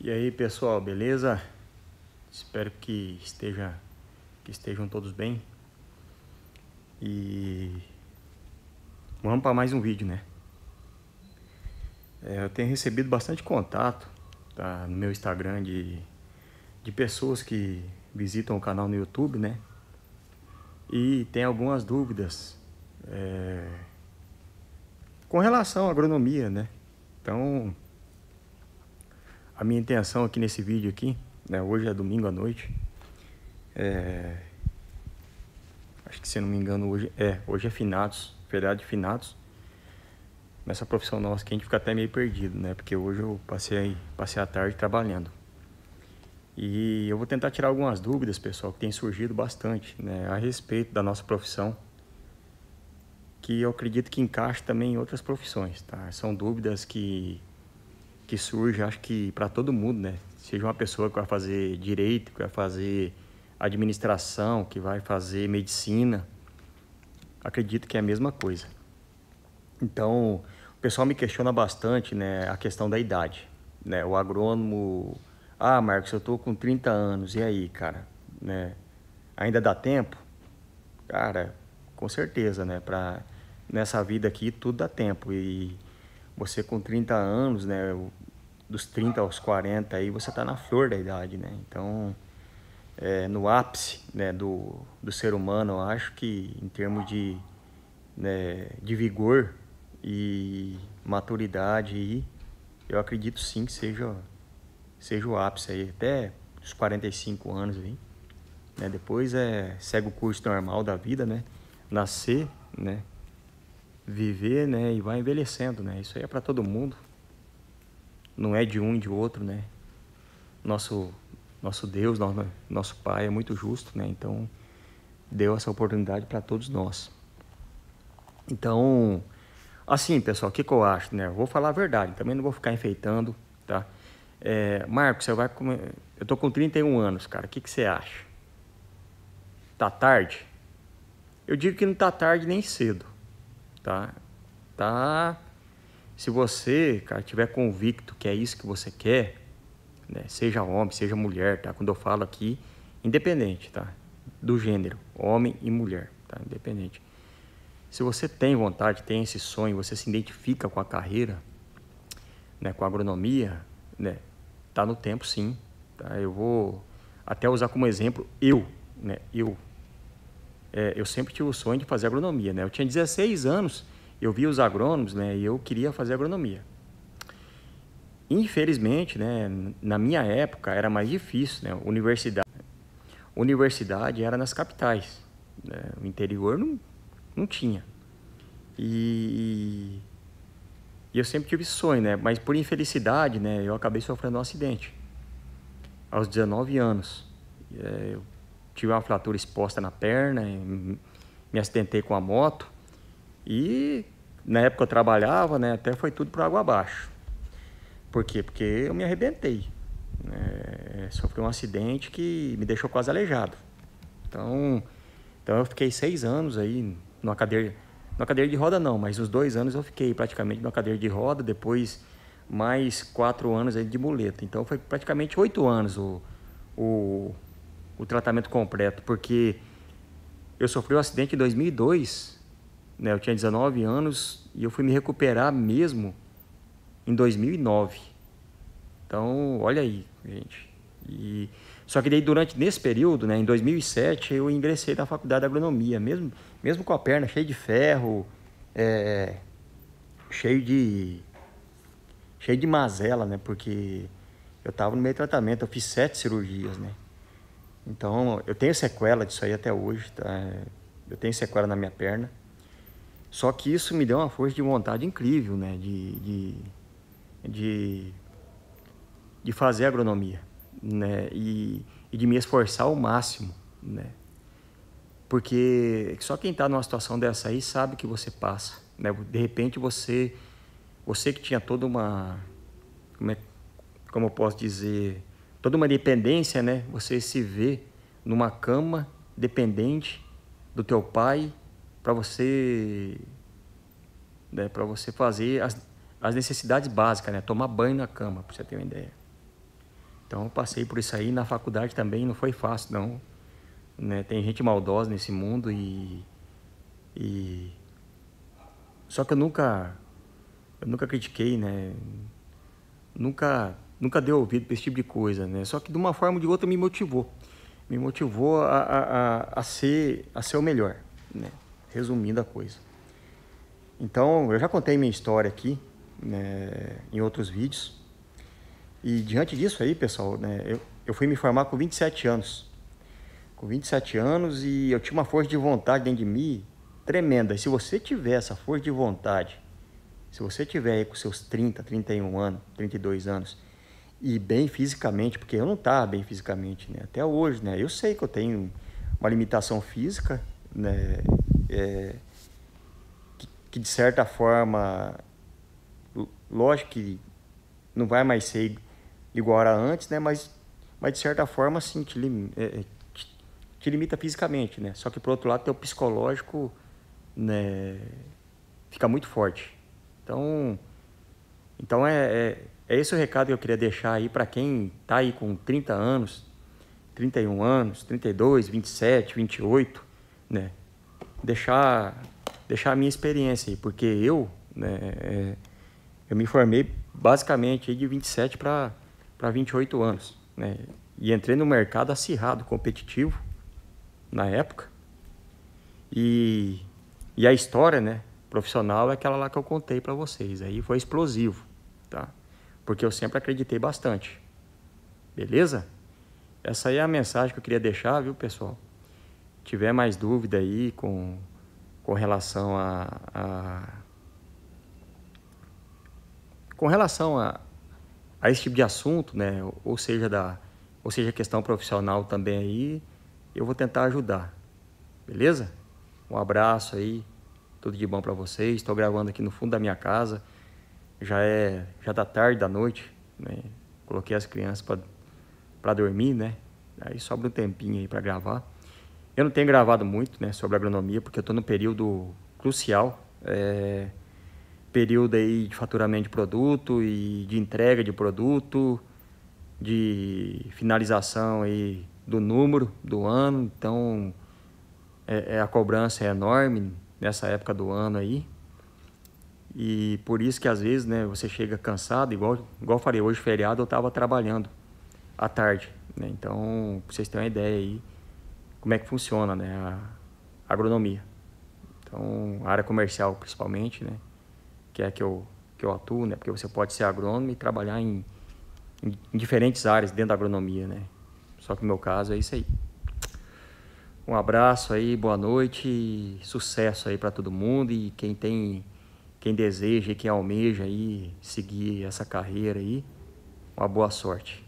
E aí pessoal, beleza? Espero que esteja que estejam todos bem. E vamos para mais um vídeo, né? É, eu tenho recebido bastante contato tá, no meu Instagram de, de pessoas que visitam o canal no YouTube, né? E tem algumas dúvidas é, com relação à agronomia, né? Então a minha intenção aqui nesse vídeo aqui, né, hoje é domingo à noite, é, acho que se não me engano hoje é, hoje é finados, feriado de finados, nessa profissão nossa que a gente fica até meio perdido, né, porque hoje eu passei, passei a tarde trabalhando. E eu vou tentar tirar algumas dúvidas, pessoal, que tem surgido bastante, né, a respeito da nossa profissão, que eu acredito que encaixa também em outras profissões, tá? São dúvidas que que surge, acho que para todo mundo, né? Seja uma pessoa que vai fazer direito, que vai fazer administração, que vai fazer medicina, acredito que é a mesma coisa. Então, o pessoal me questiona bastante, né, a questão da idade, né? O agrônomo, ah, Marcos, eu tô com 30 anos, e aí, cara, né? Ainda dá tempo? Cara, com certeza, né, para nessa vida aqui tudo dá tempo e você com 30 anos, né, dos 30 aos 40 aí você está na flor da idade, né? Então, é, no ápice né, do, do ser humano, eu acho que em termos de, né, de vigor e maturidade, aí, eu acredito sim que seja, seja o ápice aí, até os 45 anos aí. Né? Depois é, segue o curso normal da vida, né? Nascer, né? Viver, né? E vai envelhecendo, né? Isso aí é para todo mundo não é de um e de outro, né? Nosso nosso Deus, nosso, nosso Pai é muito justo, né? Então deu essa oportunidade para todos nós. Então, assim, pessoal, o que, que, eu acho, né? Eu vou falar a verdade, também não vou ficar enfeitando, tá? É, Marcos, você vai eu tô com 31 anos, cara. O que que você acha? Tá tarde? Eu digo que não tá tarde nem cedo, tá? Tá se você, cara, tiver convicto que é isso que você quer, né, seja homem, seja mulher, tá? Quando eu falo aqui, independente, tá? Do gênero, homem e mulher, tá? Independente. Se você tem vontade, tem esse sonho, você se identifica com a carreira, né, com a agronomia, né, tá no tempo sim. Tá? Eu vou até usar como exemplo eu, né, eu. É, eu sempre tive o sonho de fazer agronomia, né? Eu tinha 16 anos, eu via os agrônomos, né, e eu queria fazer agronomia. Infelizmente, né, na minha época era mais difícil, né, universidade, universidade era nas capitais, né, o interior não, não tinha. E, e eu sempre tive sonho, né, mas por infelicidade, né, eu acabei sofrendo um acidente aos 19 anos. É, eu tive uma fratura exposta na perna, me acidentei com a moto e na época eu trabalhava, né, até foi tudo por água abaixo. Por quê? Porque eu me arrebentei. Né? Sofri um acidente que me deixou quase aleijado. Então, então eu fiquei seis anos aí numa cadeira, numa cadeira de roda não, mas os dois anos eu fiquei praticamente numa cadeira de roda, depois mais quatro anos aí de muleta. Então foi praticamente oito anos o, o, o tratamento completo, porque eu sofri um acidente em 2002 né, eu tinha 19 anos e eu fui me recuperar mesmo em 2009. Então, olha aí, gente. E, só que daí durante nesse período, né, em 2007, eu ingressei na faculdade de agronomia, mesmo, mesmo com a perna cheia de ferro, é, cheio de cheio de mazela, né? Porque eu estava no meio do tratamento, eu fiz sete cirurgias, né? Então, eu tenho sequela disso aí até hoje, tá? Eu tenho sequela na minha perna. Só que isso me deu uma força de vontade incrível, né? De, de, de, de fazer agronomia, né? E, e de me esforçar ao máximo, né? Porque só quem está numa situação dessa aí sabe que você passa, né? De repente você, você que tinha toda uma, como, é, como eu posso dizer, toda uma dependência, né? Você se vê numa cama dependente do teu pai para você né, para você fazer as, as necessidades básicas, né? Tomar banho na cama, para você ter uma ideia. Então eu passei por isso aí na faculdade também, não foi fácil não. Né? Tem gente maldosa nesse mundo e e só que eu nunca eu nunca critiquei, né? Nunca nunca dei ouvido para esse tipo de coisa, né? Só que de uma forma ou de outra me motivou. Me motivou a, a, a, a ser a ser o melhor, né? resumindo a coisa. Então, eu já contei minha história aqui né, em outros vídeos. E diante disso aí, pessoal, né, eu, eu fui me formar com 27 anos. Com 27 anos e eu tinha uma força de vontade dentro de mim tremenda. E se você tiver essa força de vontade, se você tiver aí com seus 30, 31 anos, 32 anos, e bem fisicamente, porque eu não estava tá bem fisicamente, né? Até hoje, né? Eu sei que eu tenho uma limitação física, né? é, que, que, de certa forma, lógico que não vai mais ser igual a antes, né? Mas, mas de certa forma, sim, te, lim, é, é, te, te, limita fisicamente, né? Só que, por outro lado, teu psicológico né, fica muito forte. Então, então é, é, é esse o recado que eu queria deixar aí para quem está aí com 30 anos, 31 anos, 32, 27, 28, né? deixar, deixar a minha experiência aí, porque eu, né, é, eu me formei basicamente de 27 para 28 anos, né? E entrei no mercado acirrado, competitivo, na época. E, e a história, né, profissional é aquela lá que eu contei para vocês. Aí foi explosivo, tá? Porque eu sempre acreditei bastante. Beleza? Essa aí é a mensagem que eu queria deixar, viu, pessoal? tiver mais dúvida aí com, com relação a, a com relação a, a esse tipo de assunto, né? Ou seja da ou seja questão profissional também aí, eu vou tentar ajudar. Beleza? Um abraço aí, tudo de bom para vocês. Estou gravando aqui no fundo da minha casa. Já é já da tá tarde, da noite, né? Coloquei as crianças para para dormir, né? Aí sobra um tempinho aí para gravar. Eu não tenho gravado muito né, sobre agronomia, porque eu estou num período crucial, é, período aí de faturamento de produto e de entrega de produto, de finalização aí do número do ano, então é, é, a cobrança é enorme nessa época do ano aí. E por isso que às vezes né, você chega cansado, igual, igual eu falei, hoje feriado eu estava trabalhando à tarde. Né? Então, para vocês terem uma ideia aí, como é que funciona né, a agronomia. Então, a área comercial principalmente, né, que é a que eu, que eu atuo, né, porque você pode ser agrônomo e trabalhar em, em, em diferentes áreas dentro da agronomia. Né? Só que no meu caso é isso aí. Um abraço aí, boa noite, sucesso aí para todo mundo e quem tem, quem deseja e quem almeja aí seguir essa carreira aí, uma boa sorte.